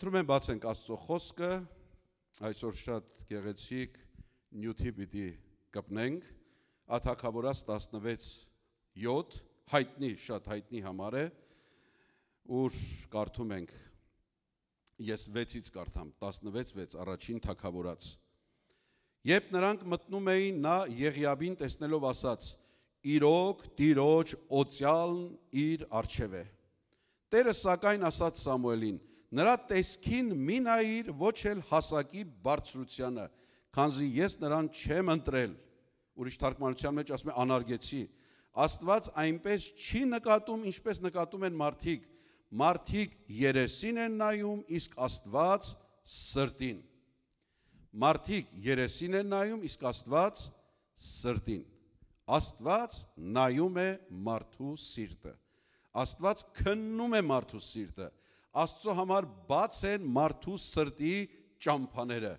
Խնդրում եմ բացենք Աստծո խոսքը, այսօր շատ գեղեցիկ նյութի պիտի կպնենք, աթակավորած 16-7, հայտնի, շատ հայտնի համար է, ուր կարդում ենք, ես վեցից կարդամ, 16-6, առաջին թակավորած։ Եպ նրանք մտնում էին նա եղյաբին տեսնելով ասաց, իրոք տիրոջ ոծյալն իր արջև է։ Տերը սակայն ասաց Սամուելին, Նրա տեսքին մի նայիր ոչ էլ հասակի բարձրությանը, քանզի ես նրան չեմ ընտրել։ Ուրիշ թարգմանության մեջ ասում է անարգեցի։ Աստված այնպես չի նկատում, ինչպես նկատում են մարդիկ։ Մարդիկ երեսին են նայում, իսկ Աստված սրտին։ Մարդիկ երեսին են նայում, իսկ Աստված սրտին։ Աստված նայում է մարդու սիրտը։ Աստված քննում է մարդու սիրտը Աստծո համար բաց են մարդու սրտի ճամփաները։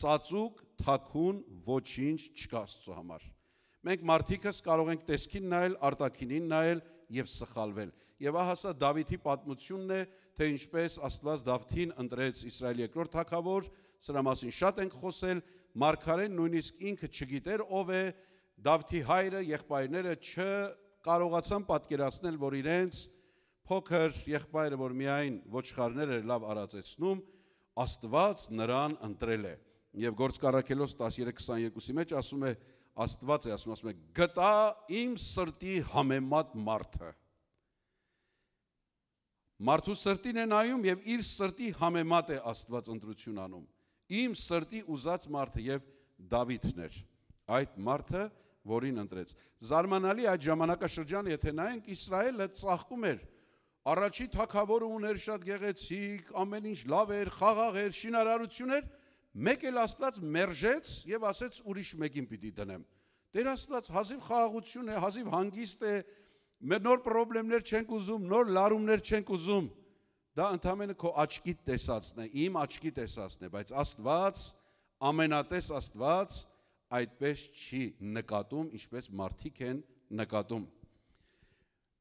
Ծածուկ, թաքուն, ոչինչ չկա Աստծո համար։ Մենք մարդիկս կարող ենք տեսքին նայել, արտաքինին նայել եւ սխալվել։ Եվ ահա սա Դավիթի պատմությունն է, թե ինչպես Աստված Դավթին ընտրեց Իսրայելի երկրորդ թագավոր, սրա մասին շատ ենք խոսել, Մարգարեն նույնիսկ ինքը չգիտեր ով է Դավթի հայրը, եղբայրները չկարողացան պատկերացնել, որ իրենց փոքր եղբայրը, որ միայն ոչխարներ էր լավ արածեցնում, Աստված նրան ընտրել է։ Եվ գործկարակելոս 13:22-ի մեջ ասում է Աստված է ասում, ասում է գտա իմ սրտի համեմատ մարդը։ Մարդու սրտին է նայում եւ իր սրտի համեմատ է Աստված ընտրություն անում։ Իմ սրտի ուզած մարդը եւ Դավիթն էր։ Այդ մարդը, որին ընտրեց։ Զարմանալի այդ ժամանակաշրջանը, եթե նայենք, Իսրայելը ծաղկում էր Առաջի թակավորը ուներ շատ գեղեցիկ, ամեն ինչ լավ էր, խաղաղ էր, շինարարություն էր, մեկ էլ Աստված մերժեց եւ ասեց ուրիշ մեկին պիտի դնեմ։ Տեր Աստված հազիվ խաղաղություն է, հազիվ հանգիստ է, մեր նոր խնդիրներ չենք ուզում, նոր լարումներ չենք ուզում։ Դա ընդամենը քո աչքի տեսածն է, իմ աչքի տեսածն է, բայց Աստված, ամենատես Աստված այդպես չի նկատում, ինչպես մարդիկ են նկատում։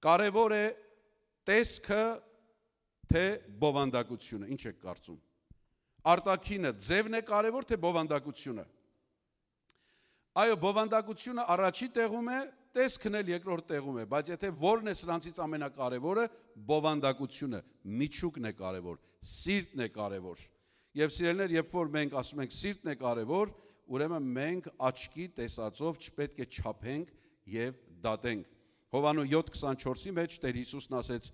Կարևոր է տեսքը թե բովանդակությունը, ինչ եք կարծում։ Արտակինը ձևն է կարևոր թե բովանդակությունը։ Այո, բովանդակությունը առաջի տեղում է, տեսքն էլ երկրորդ տեղում է, բայց եթե որն է սրանցից ամենակարևորը, բովանդակությունը, միջուկն է կարևոր, սիրտն է կարևոր։ Եվ սիրելներ, երբ որ մենք ասում ենք սիրտն է կարևոր, ուրեմն մենք աչքի տեսածով չպետք է չափենք եւ դատենք Հովանո 7:24-ի մեջ Տեր Հիսուսն ասեց.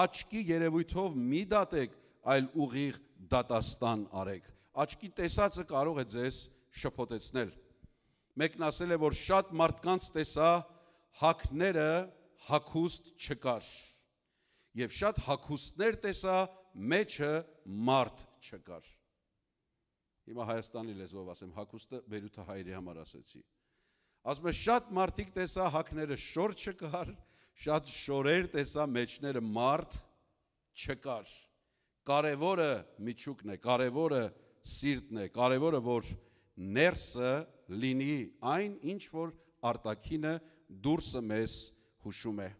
«Աչքի երևույթով մի դատեք, այլ ուղիղ դատաստան արեք»։ Աչքի տեսածը կարող է ձեզ շփոթեցնել։ Մեկն ասել է, որ շատ մարդկանց տեսա հակները հակուստ չկար։ Եվ շատ հակուստներ տեսա մեջը մարդ չկար։ Հիմա Հայաստանի լեզվով ասեմ, հակուստը Բերութը հայերի համար ասեցի ասում է շատ մարդիկ տեսա հակները շոր չկար, շատ շորեր տեսա մեջները մարդ չկար։ Կարևորը միջուկն է, կարևորը սիրտն է, կարևորը որ ներսը լինի այն, ինչ որ արտակինը դուրսը մեզ հուշում է։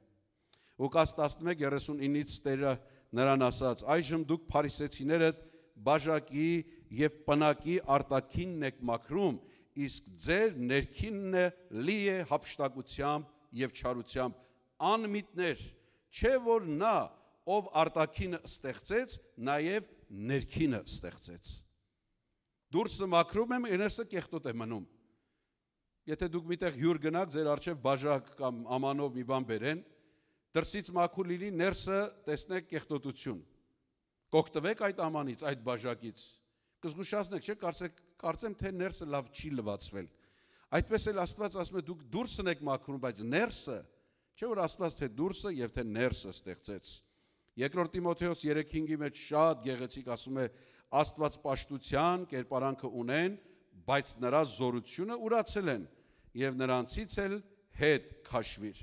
Ուկաս 11:39-ից Տերը նրան ասաց. «Այժմ դուք փարիսեցիներդ բաժակի եւ պնակի արտակինն եք մաքրում, իսկ ձեր ներքինն է լի է հապշտակությամբ եւ չարությամբ անմիտներ, չէ որ նա, ով արտակինը ստեղծեց, նաեւ ներքինը ստեղծեց։ Դուրսը մաքրում եմ, ներսը կեղտոտ է մնում։ Եթե դուք միտեղ հյուր գնաք, ձեր արջև բաժակ կամ ամանով մի բան բերեն, դրսից մաքուր լինի, ներսը տեսնեք կեղտոտություն։ Կոկտվեք այդ ամանից, այդ բաժակից։ Կզգուշացնեք, չէ՞ կարծեք կարծեմ թե ներսը լավ չի լվացվել։ Այդպես էլ Աստված ասում է դուք դուրսն եք մաքրում, բայց ներսը, չէ՞ որ Աստված թե դուրսը եւ թե ներսը ստեղծեց։ Երկրորդ Տիմոթեոս 3:5-ի մեջ շատ գեղեցիկ ասում է Աստված պաշտության կերպարանքը ունեն, բայց նրա զորությունը ուրացել են եւ նրանցից էլ հետ քաշվիր։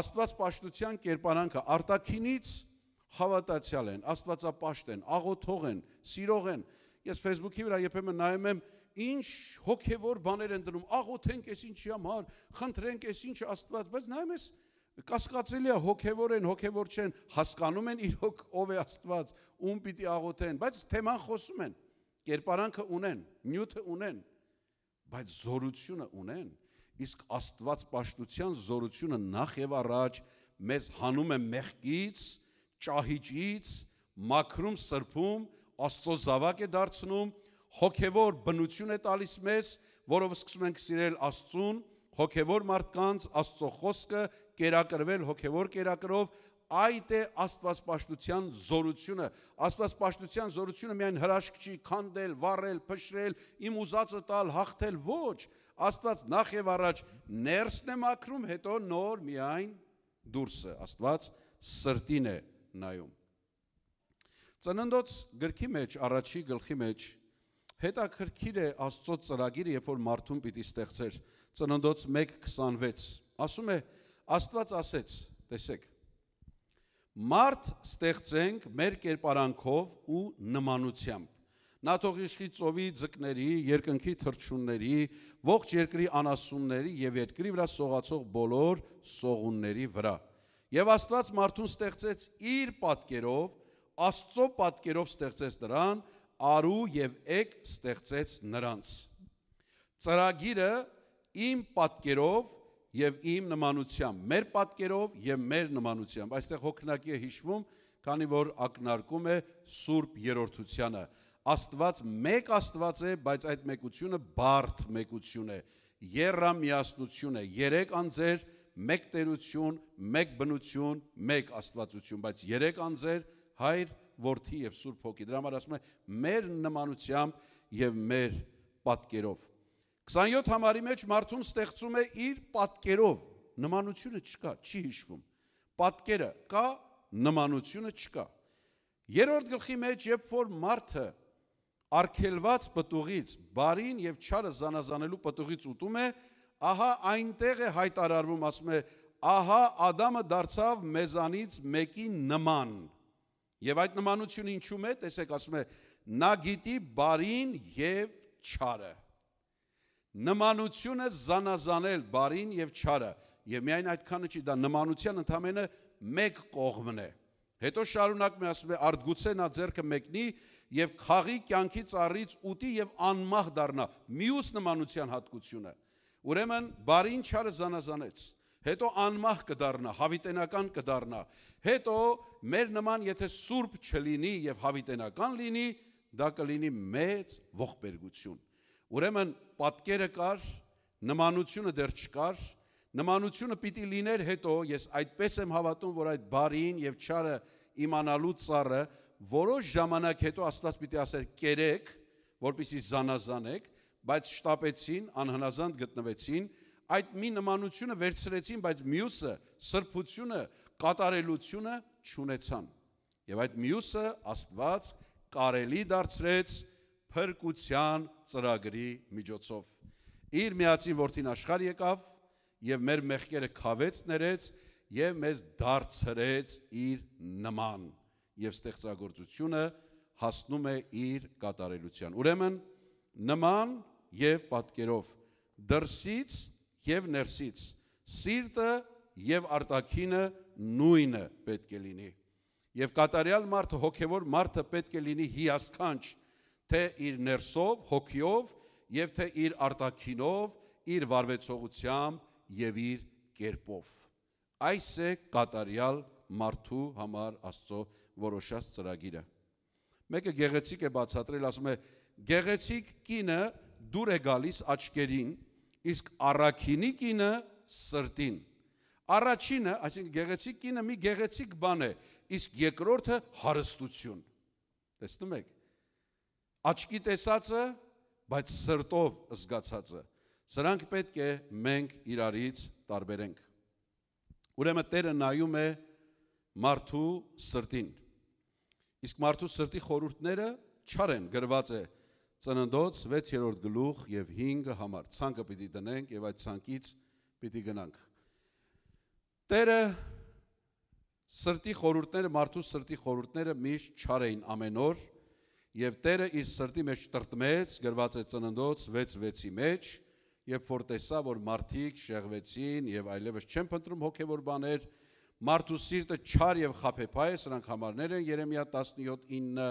Աստված պաշտության կերպարանքը արտաքինից հավատացյալ են, աստվածապաշտ են, աղոթող են, սիրող են, ես Facebook-ի վրա երբեմն նայում եմ ինչ հոգևոր բաներ են դնում, աղոթենք էս ինչի համար, խնդրենք էս ինչ Աստված, բայց նայում ես կասկածելի է հոգևոր են, հոգևոր չեն, հասկանում են իրոք ով է Աստված, ում պիտի աղոթեն, բայց թեման խոսում են, կերպարանքը ունեն, նյութը ունեն, բայց զորությունը ունեն, իսկ Աստված պաշտության զորությունը նախ եւ առաջ մեզ հանում է մեղքից, ճահիճից, մաքրում, սրբում, Աստծո զավակ է դարձնում, հոգևոր բնություն է տալիս մեզ, որով սկսում ենք սիրել Աստծուն, հոգևոր մարդկանց Աստծո խոսքը կերակրվել հոգևոր կերակրով, այդ է Աստվածպաշտության զորությունը։ Աստվածպաշտության զորությունը միայն հրաշք չի քանդել, վառել, փշրել, իմ ուզածը տալ, հաղթել, ոչ։ Աստված նախ եւ առաջ ներսն է մաքրում, հետո նոր միայն դուրսը։ Աստված սրտին է նայում։ Ծննդոց գրքի մեջ, առաջի գլխի մեջ հետաքրքիր է Աստծո ծրագիրը, երբ որ մարդուն պիտի ստեղծեր։ Ծննդոց 1:26 ասում է Աստված ասեց, տեսեք. Մարդ ստեղծենք մեր կերպարանքով ու նմանությամբ։ Նա թող իշխի ծովի ձկների, երկնքի թրջունների, ողջ երկրի անասունների եւ երկրի վրա սողացող բոլոր սողունների վրա։ Եվ Աստված մարդուն ստեղծեց իր պատկերով Աստծո պատկերով ստեղծեց նրան, արու եւ եկ ստեղծեց նրանց։ Ծրագիրը իմ պատկերով եւ իմ նմանությամբ, մեր պատկերով եւ մեր նմանությամբ։ Այստեղ հոգնակի է հիշվում, քանի որ ակնարկում է Սուրբ Երորդությանը։ Աստված մեկ Աստված է, բայց այդ մեկությունը բարդ մեկություն է, երրամիասնություն է, երեք անձեր, մեկ տերություն, մեկ բնություն, մեկ Աստվածություն, բայց երեք անձեր, հայր, որդի եւ Սուրբ Հոգի։ Դրա համար ասում է մեր նմանությամբ եւ մեր պատկերով։ 27 համարի մեջ մարդուն ստեղծում է իր պատկերով։ Նմանությունը չկա, չի հիշվում։ Պատկերը կա, նմանությունը չկա։ Երորդ գլխի մեջ, երբ որ մարդը արկելված պտուղից, բարին եւ չարը զանազանելու պտուղից ուտում է, ահա այնտեղ է հայտարարվում, ասում է, ահա Ադամը դարձավ մեզանից մեկի նման։ Եվ այդ նմանությունը ինչու՞մ է, տեսեք, ասում է, նա գիտի բարին եւ չարը։ Նմանությունը զանազանել բարին եւ չարը։ Եվ միայն այդքանը չի, դա նմանության ընդամենը մեկ կողմն է։ Հետո շարունակ մի ասում է, արդգուցե նա ձերքը մեկնի եւ խաղի կյանքի ծառից ուտի եւ անմահ դառնա։ Մյուս նմանության հատկությունը։ Ուրեմն բարին չարը զանազանեց հետո անմահ կդառնա, հավիտենական կդառնա։ Հետո մեր նման եթե սուրբ չլինի եւ հավիտենական լինի, դա կլինի մեծ ողբերգություն։ Ուրեմն պատկերը կար, նմանությունը դեռ չկար, նմանությունը պիտի լիներ հետո, ես այդպես եմ հավատում, որ այդ բարին եւ չարը իմանալու ծառը որոշ ժամանակ հետո Աստված պիտի ասեր կերեք, որպիսի զանազանեք, բայց շտապեցին, անհնազանդ գտնվեցին Այդ մի նմանությունը վերցրեցին, բայց մյուսը սրբությունը, կատարելությունը չունեցան։ Եվ այդ մյուսը Աստված կարելի դարձրեց փրկության ծրագրի միջոցով։ Իր միածին որդին աշխարհ եկավ եւ մեր մեղքերը քավեց ներեց եւ մեզ դարձրեց իր նման եւ ստեղծագործությունը հասնում է իր կատարելության։ Ուրեմն նման եւ պատկերով դրսից եւ ներսից։ Սիրտը եւ արտաքինը նույնը պետք է լինի։ Եվ կատարյալ մարդը, հոգևոր մարդը պետք է լինի հիասքանչ, թե իր ներսով, հոգիով եւ թե իր արտաքինով, իր վարվեցողությամբ եւ իր կերպով։ Այս է կատարյալ մարդու համար Աստծո որոշած ծրագիրը։ Մեկը գեղեցիկ է բացատրել, ասում է, գեղեցիկ կինը դուր է գալիս աչկերին իսկ առաքինի կինը սրտին։ Առաջինը, այսինքն գեղեցիկ կինը մի գեղեցիկ բան է, իսկ երկրորդը հարստություն։ Տեսնում եք։ Աչքի տեսածը, բայց սրտով զգացածը։ Սրանք պետք է մենք իրարից տարբերենք։ Ուրեմն Տերը նայում է մարդու սրտին։ Իսկ մարդու սրտի խորհուրդները չար են, գրված է ծննդոց 6-րդ գլուխ եւ 5 համար։ Ցանկը պիտի դնենք եւ այդ ցանկից պիտի գնանք։ Տերը սրտի խորհուրդները, մարդու սրտի խորհուրդները միշտ չար էին ամեն օր եւ Տերը իր սրտի մեջ տրտմեց, գրված է ծննդոց 6:6-ի մեջ, երբ որ տեսա, որ մարդիկ շեղվեցին եւ այլևս չեն փնտրում հոգեոր բաներ, մարդու սիրտը չար եւ խափեփայ է, սրանք համարներ են Երեմիա 17:9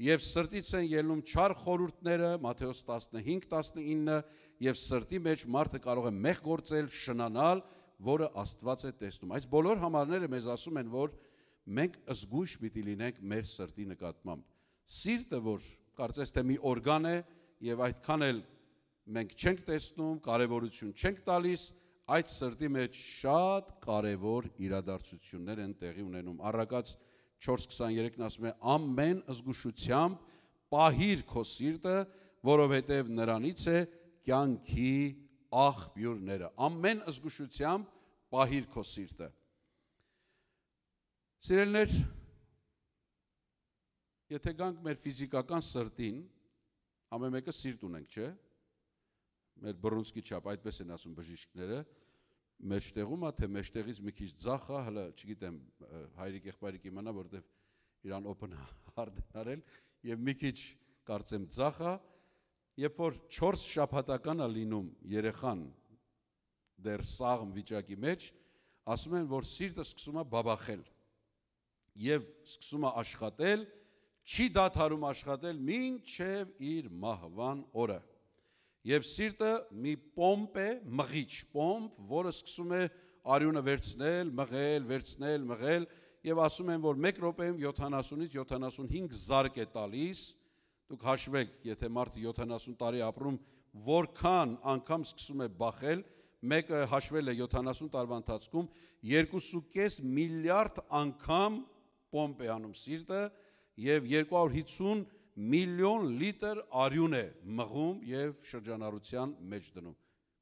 եւ սրտից են ելնում չար խորուրդները, Մատթեոս 15:19, եւ սրտի մեջ մարդը կարող է մեղ գործել, շնանալ, որը Աստված է տեսնում։ Այս բոլոր համարները մեզ ասում են, որ մենք զգույշ պիտի լինենք մեր սրտի նկատմամբ։ Սիրտը, որ կարծես թե մի օրգան է եւ այդքան էլ մենք չենք տեսնում, կարեւորություն չենք տալիս, այդ սրտի մեջ շատ կարևոր իրադարձություններ են տեղի ունենում։ Առակած 4:23-ն ասում է ամեն զգուշությամբ պահիր քո սիրտը, որովհետև նրանից է կյանքի աղբյուրները։ Ամեն զգուշությամբ պահիր քո սիրտը։ Սիրելներ, եթե գանք մեր ֆիզիկական սրտին, ամեն մեկը սիրտ ունենք, չէ՞։ Մեր բռունցքի չափ, այդպես են ասում բժիշկները, մեջտեղում է, թե մեջտեղից մի քիչ ձախ է, հələ չգիտեմ, հայրիկ եղբայրիկ իմանա, որովհետև իրան open hard-ն արել եւ մի քիչ կարծեմ ձախ է, երբ որ 4 շաբաթական է լինում երեխան դեռ սաղմ վիճակի մեջ, ասում են, որ սիրտը սկսում է բաբախել եւ սկսում է աշխատել, չի դադարում աշխատել մինչեւ իր մահվան օրը։ Եվ սիրտը մի պոմպ է, մղիչ պոմպ, որը սկսում է արյունը վերցնել, մղել, վերցնել, մղել, եւ ասում են, որ 1 րոպեում 70-ից 75 զարկ է տալիս։ Դուք հաշվեք, եթե մարդը 70 տարի ապրում, որքան անգամ սկսում է բախել, մեկը հաշվել է 70 տարվա ընթացքում 2.5 միլիարդ անգամ պոմպ է անում սիրտը եւ 250 միլիոն լիտր արյուն է մղում եւ շրջանառության մեջ դնում։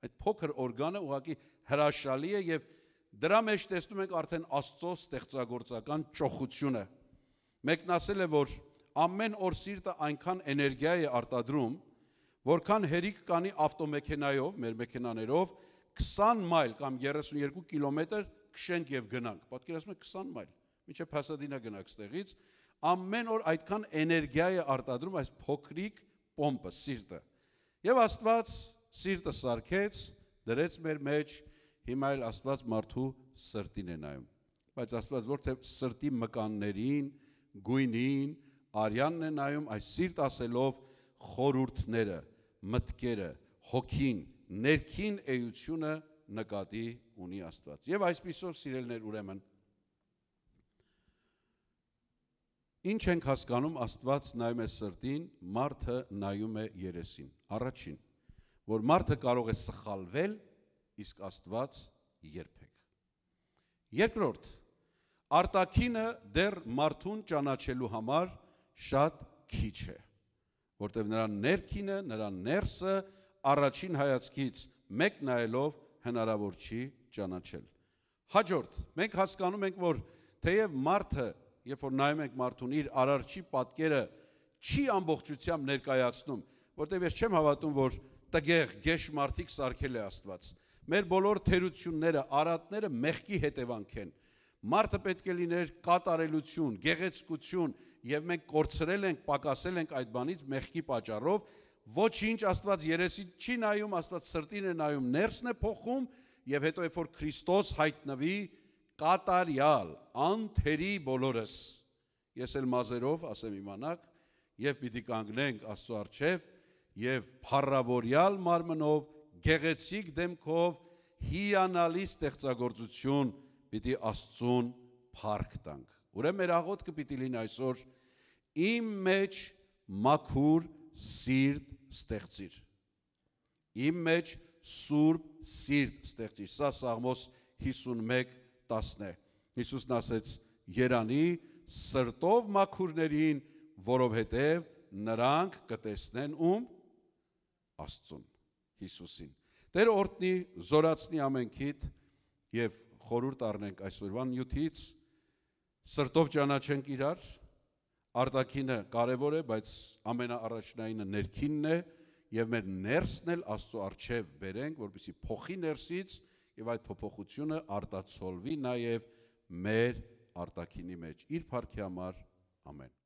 Այդ փոքր օրգանը ուղղակի հրաշալի է եւ դրա մեջ տեսնում ենք արդեն Աստծո ստեղծագործական ճոխությունը։ Մեկն ասել է, որ ամեն օր սիրտը այնքան էներգիա է արտադրում, որքան հերիք կանի ավտոմեքենայով, մեր մեքենաներով 20 մայլ կամ 32 կիլոմետր քշենք եւ գնանք։ Պատկերացնում եք 20 մայլ։ Մինչեւ Փասադինա գնանք ստեղից, ամեն օր այդքան էներգիա է արտադրում այս փոքրիկ պոմպը, սիրտը։ Եվ Աստված սիրտը սարքեց, դրեց մեր մեջ, հիմա էլ Աստված մարդու սրտին է նայում։ Բայց Աստված ոչ թե սրտի մկաններին, գույնին, արյանն է նայում այս սիրտ ասելով խորուրդները, մտքերը, հոգին, ներքին էությունը նկատի ունի Աստված։ Եվ այսպիսով սիրելներ ուրեմն Ինչ ենք հասկանում Աստված նայում է սրտին, մարդը նայում է երեսին։ Առաջին, որ մարդը կարող է սխալվել, իսկ Աստված երբեք։ Երկրորդ, արտակինը դեռ մարդուն ճանաչելու համար շատ քիչ է, որտեղ նրա ներքինը, նրա ներսը առաջին հայացքից մեկ նայելով հնարավոր չի ճանաչել։ Հաջորդ, մենք հասկանում ենք, որ թեև մարդը Երբ որ նայում ենք մարդուն իր արարչի պատկերը չի ամբողջությամբ ներկայացնում, որտեղ ես չեմ հավատում, որ տգեղ գեշ մարդիկ սարքել է Աստված։ Մեր բոլոր թերությունները, արատները մեղքի հետևանք են։ Մարդը պետք է լիներ կատարելություն, գեղեցկություն, եւ մենք կորցրել ենք, պակասել ենք այդ բանից մեղքի պատճառով, ոչինչ Աստված երեսի չի նայում, Աստված սրտին է նայում, ներսն է փոխում եւ հետո երբ որ Քրիստոս հայտնվի, կատարյալ, անթերի բոլորս։ Ես էլ մազերով ասեմ իմանակ, եւ պիտի կանգնենք Աստծո արչեւ եւ փառավորյալ մարմնով, գեղեցիկ դեմքով հիանալի ստեղծագործություն պիտի Աստծուն փառք տանք։ Ուրեմն մեր աղոթքը պիտի լինի այսօր իմ մեջ մաքուր սիրտ ստեղծիր։ Իմ մեջ սուրբ սիրտ ստեղծիր։ Սա Սաղմոս 51 10-ն է։ Հիսուսն ասեց. «Երանի սրտով մաքուրներին, որովհետև նրանք կտեսնեն ում Աստծուն, Հիսուսին»։ Տեր օրտնի զորացնի ամենքիդ եւ խորուրդ առնենք այսօրվա նյութից սրտով ճանաչենք իրար։ Արտակինը կարևոր է, բայց ամենաառաջնայինը ներքինն է եւ մեր ներսն էլ Աստծո արչեւ բերենք, որպեսի փոխի ներսից եւ այդ փոփոխությունը արտացոլվի նաեւ մեր արտակինի մեջ։ Իր փառքի համար ամեն։